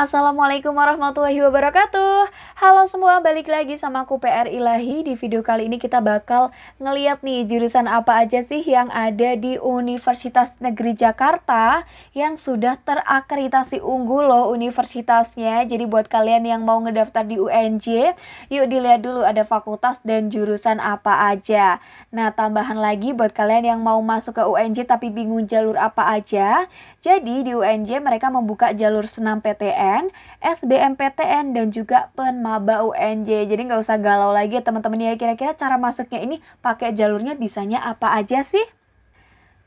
Assalamualaikum warahmatullahi wabarakatuh Halo semua, balik lagi sama aku PR Ilahi Di video kali ini kita bakal ngeliat nih jurusan apa aja sih yang ada di Universitas Negeri Jakarta Yang sudah terakreditasi unggul loh universitasnya Jadi buat kalian yang mau ngedaftar di UNJ Yuk dilihat dulu ada fakultas dan jurusan apa aja Nah tambahan lagi buat kalian yang mau masuk ke UNJ tapi bingung jalur apa aja Jadi di UNJ mereka membuka jalur senam PTN UN, SBMPTN, dan juga Penmaba UNJ. Jadi nggak usah galau lagi ya teman-teman ya kira-kira cara masuknya ini pakai jalurnya bisanya apa aja sih?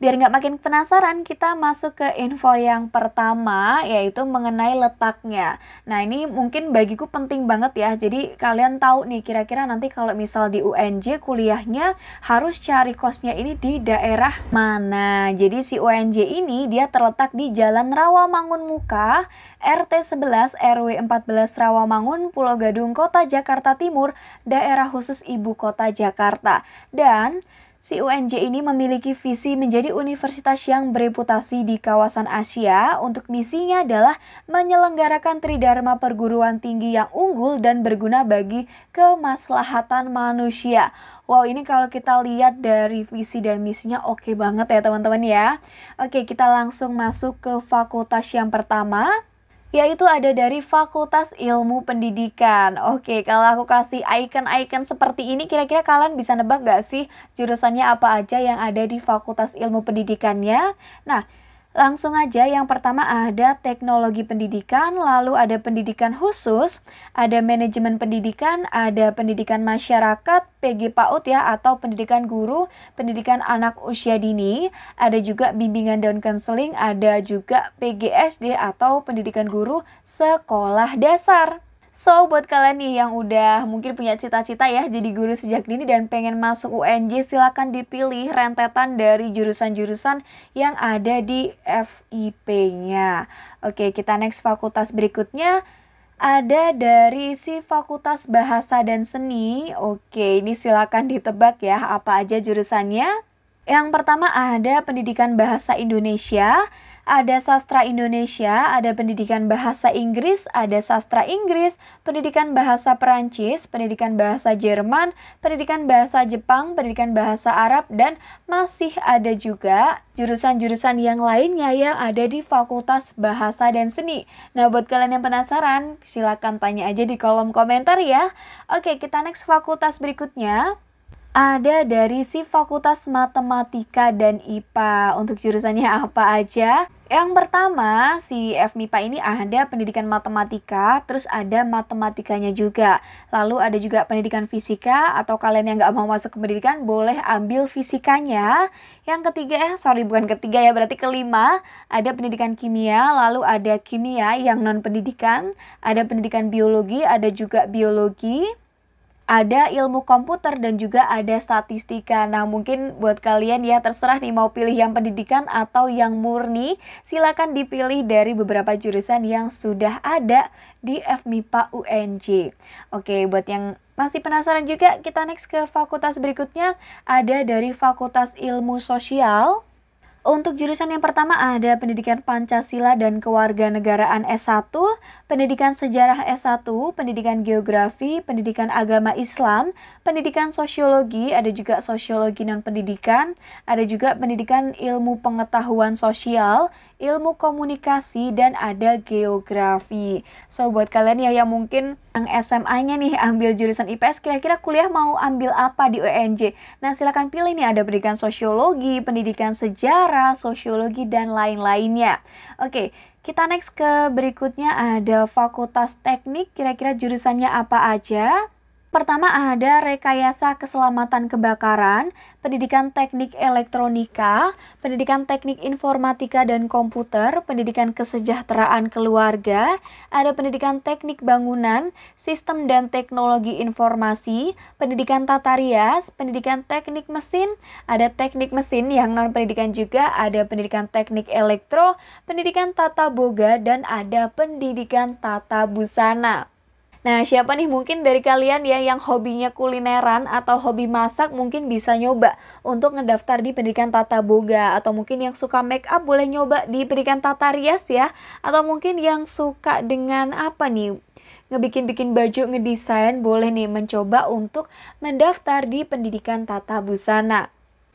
Biar nggak makin penasaran, kita masuk ke info yang pertama, yaitu mengenai letaknya. Nah, ini mungkin bagiku penting banget ya. Jadi, kalian tahu nih, kira-kira nanti kalau misal di UNJ kuliahnya harus cari kosnya ini di daerah mana. Jadi, si UNJ ini dia terletak di Jalan Rawamangun Muka, RT 11 RW 14 Rawamangun, Pulau Gadung, Kota Jakarta Timur, daerah khusus ibu kota Jakarta. Dan Si UNJ ini memiliki visi menjadi universitas yang bereputasi di kawasan Asia untuk misinya adalah menyelenggarakan tridharma perguruan tinggi yang unggul dan berguna bagi kemaslahatan manusia. Wow, ini kalau kita lihat dari visi dan misinya oke okay banget ya teman-teman ya. Oke, kita langsung masuk ke fakultas yang pertama, yaitu ada dari Fakultas Ilmu Pendidikan. Oke, kalau aku kasih icon-icon seperti ini, kira-kira kalian bisa nebak gak sih jurusannya apa aja yang ada di Fakultas Ilmu Pendidikannya? Nah, Langsung aja yang pertama ada teknologi pendidikan, lalu ada pendidikan khusus, ada manajemen pendidikan, ada pendidikan masyarakat, PG PAUD ya atau pendidikan guru, pendidikan anak usia dini, ada juga bimbingan dan konseling, ada juga PGSD atau pendidikan guru sekolah dasar. So, buat kalian nih yang udah mungkin punya cita-cita ya jadi guru sejak dini dan pengen masuk UNJ, silahkan dipilih rentetan dari jurusan-jurusan yang ada di FIP-nya. Oke, kita next fakultas berikutnya. Ada dari si Fakultas Bahasa dan Seni. Oke, ini silahkan ditebak ya apa aja jurusannya. Yang pertama ada Pendidikan Bahasa Indonesia ada sastra Indonesia, ada pendidikan bahasa Inggris, ada sastra Inggris, pendidikan bahasa Perancis, pendidikan bahasa Jerman, pendidikan bahasa Jepang, pendidikan bahasa Arab, dan masih ada juga jurusan-jurusan yang lainnya yang ada di Fakultas Bahasa dan Seni. Nah, buat kalian yang penasaran, silakan tanya aja di kolom komentar ya. Oke, kita next fakultas berikutnya ada dari si Fakultas Matematika dan IPA. Untuk jurusannya apa aja? Yang pertama, si FMIPA ini ada pendidikan matematika, terus ada matematikanya juga. Lalu ada juga pendidikan fisika, atau kalian yang nggak mau masuk ke pendidikan boleh ambil fisikanya. Yang ketiga, eh sorry bukan ketiga ya, berarti kelima, ada pendidikan kimia, lalu ada kimia yang non pendidikan, ada pendidikan biologi, ada juga biologi, ada ilmu komputer dan juga ada statistika. Nah, mungkin buat kalian ya terserah nih mau pilih yang pendidikan atau yang murni, silakan dipilih dari beberapa jurusan yang sudah ada di FMIPA UNJ. Oke, buat yang masih penasaran juga, kita next ke fakultas berikutnya ada dari Fakultas Ilmu Sosial. Untuk jurusan yang pertama ada pendidikan Pancasila dan kewarganegaraan S1, pendidikan sejarah S1, pendidikan geografi, pendidikan agama Islam, pendidikan sosiologi, ada juga sosiologi non pendidikan, ada juga pendidikan ilmu pengetahuan sosial, ilmu komunikasi, dan ada geografi. So, buat kalian ya yang mungkin yang SMA-nya nih ambil jurusan IPS, kira-kira kuliah mau ambil apa di UNJ? Nah, silahkan pilih nih ada pendidikan sosiologi, pendidikan sejarah, sosiologi, dan lain-lainnya. Oke, okay. Kita next ke berikutnya ada Fakultas Teknik, kira-kira jurusannya apa aja? Pertama ada rekayasa keselamatan kebakaran, pendidikan teknik elektronika, pendidikan teknik informatika dan komputer, pendidikan kesejahteraan keluarga, ada pendidikan teknik bangunan, sistem dan teknologi informasi, pendidikan tata rias, pendidikan teknik mesin, ada teknik mesin yang non pendidikan juga, ada pendidikan teknik elektro, pendidikan tata boga dan ada pendidikan tata busana. Nah, siapa nih mungkin dari kalian ya yang hobinya kulineran atau hobi masak mungkin bisa nyoba untuk ngedaftar di pendidikan tata boga atau mungkin yang suka make up boleh nyoba di pendidikan tata rias ya atau mungkin yang suka dengan apa nih ngebikin-bikin baju, ngedesain, boleh nih mencoba untuk mendaftar di pendidikan tata busana.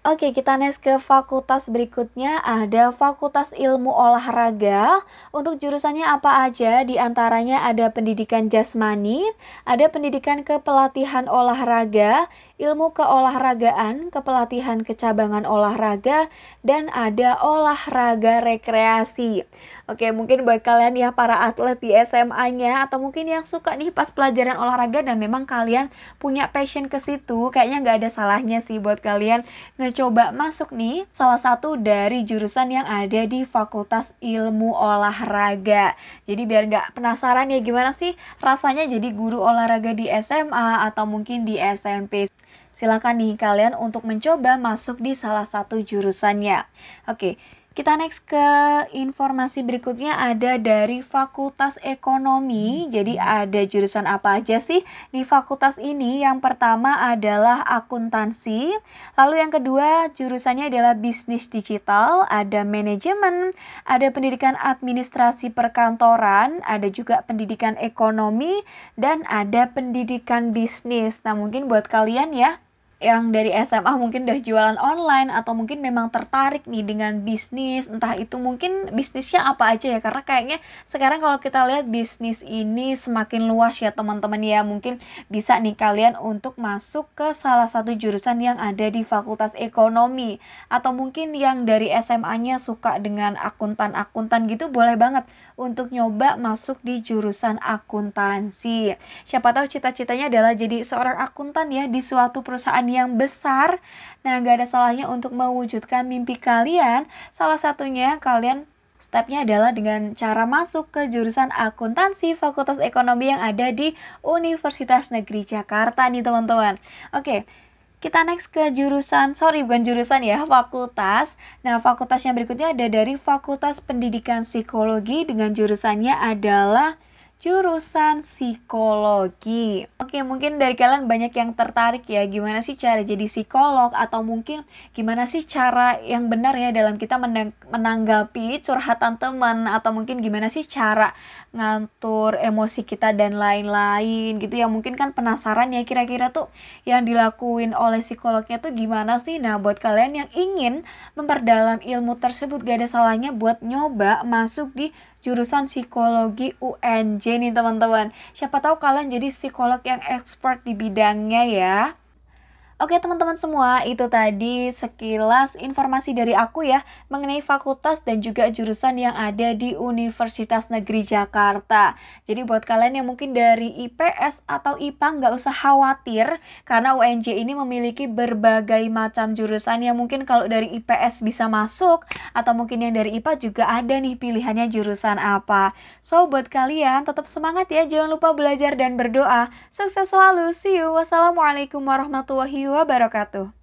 Oke, kita next ke fakultas berikutnya ada Fakultas Ilmu Olahraga. Untuk jurusannya apa aja? Di antaranya ada pendidikan jasmani, ada pendidikan kepelatihan olahraga, ilmu keolahragaan, kepelatihan kecabangan olahraga, dan ada olahraga rekreasi. Oke, mungkin buat kalian ya para atlet di SMA-nya atau mungkin yang suka nih pas pelajaran olahraga dan memang kalian punya passion ke situ, kayaknya nggak ada salahnya sih buat kalian ngecoba masuk nih salah satu dari jurusan yang ada di Fakultas Ilmu Olahraga. Jadi biar nggak penasaran ya gimana sih rasanya jadi guru olahraga di SMA atau mungkin di SMP Silahkan nih kalian untuk mencoba masuk di salah satu jurusannya. Oke, kita next ke informasi berikutnya ada dari Fakultas Ekonomi. Jadi ada jurusan apa aja sih di fakultas ini? Yang pertama adalah akuntansi, lalu yang kedua jurusannya adalah bisnis digital, ada manajemen, ada pendidikan administrasi perkantoran, ada juga pendidikan ekonomi dan ada pendidikan bisnis. Nah, mungkin buat kalian ya yang dari SMA mungkin udah jualan online atau mungkin memang tertarik nih dengan bisnis entah itu mungkin bisnisnya apa aja ya karena kayaknya sekarang kalau kita lihat bisnis ini semakin luas ya teman-teman ya mungkin bisa nih kalian untuk masuk ke salah satu jurusan yang ada di Fakultas Ekonomi atau mungkin yang dari SMA-nya suka dengan akuntan-akuntan gitu boleh banget untuk nyoba masuk di jurusan akuntansi siapa tahu cita-citanya adalah jadi seorang akuntan ya di suatu perusahaan yang besar. Nah, gak ada salahnya untuk mewujudkan mimpi kalian. Salah satunya kalian Stepnya adalah dengan cara masuk ke jurusan akuntansi Fakultas Ekonomi yang ada di Universitas Negeri Jakarta nih teman-teman. Oke, kita next ke jurusan, sorry bukan jurusan ya, fakultas. Nah, fakultas yang berikutnya ada dari Fakultas Pendidikan Psikologi dengan jurusannya adalah jurusan psikologi. Oke, mungkin dari kalian banyak yang tertarik ya, gimana sih cara jadi psikolog atau mungkin gimana sih cara yang benar ya dalam kita menang menanggapi curhatan teman atau mungkin gimana sih cara ngatur emosi kita dan lain-lain gitu ya. Mungkin kan penasaran ya kira-kira tuh yang dilakuin oleh psikolognya tuh gimana sih? Nah, buat kalian yang ingin memperdalam ilmu tersebut gak ada salahnya buat nyoba masuk di jurusan psikologi UNJ nih teman-teman. Siapa tahu kalian jadi psikolog yang expert di bidangnya ya. Oke teman-teman semua, itu tadi sekilas informasi dari aku ya mengenai fakultas dan juga jurusan yang ada di Universitas Negeri Jakarta. Jadi buat kalian yang mungkin dari IPS atau IPA nggak usah khawatir karena UNJ ini memiliki berbagai macam jurusan yang mungkin kalau dari IPS bisa masuk atau mungkin yang dari IPA juga ada nih pilihannya jurusan apa. So buat kalian tetap semangat ya, jangan lupa belajar dan berdoa. Sukses selalu, see you. Wassalamualaikum warahmatullahi wabarakatuh.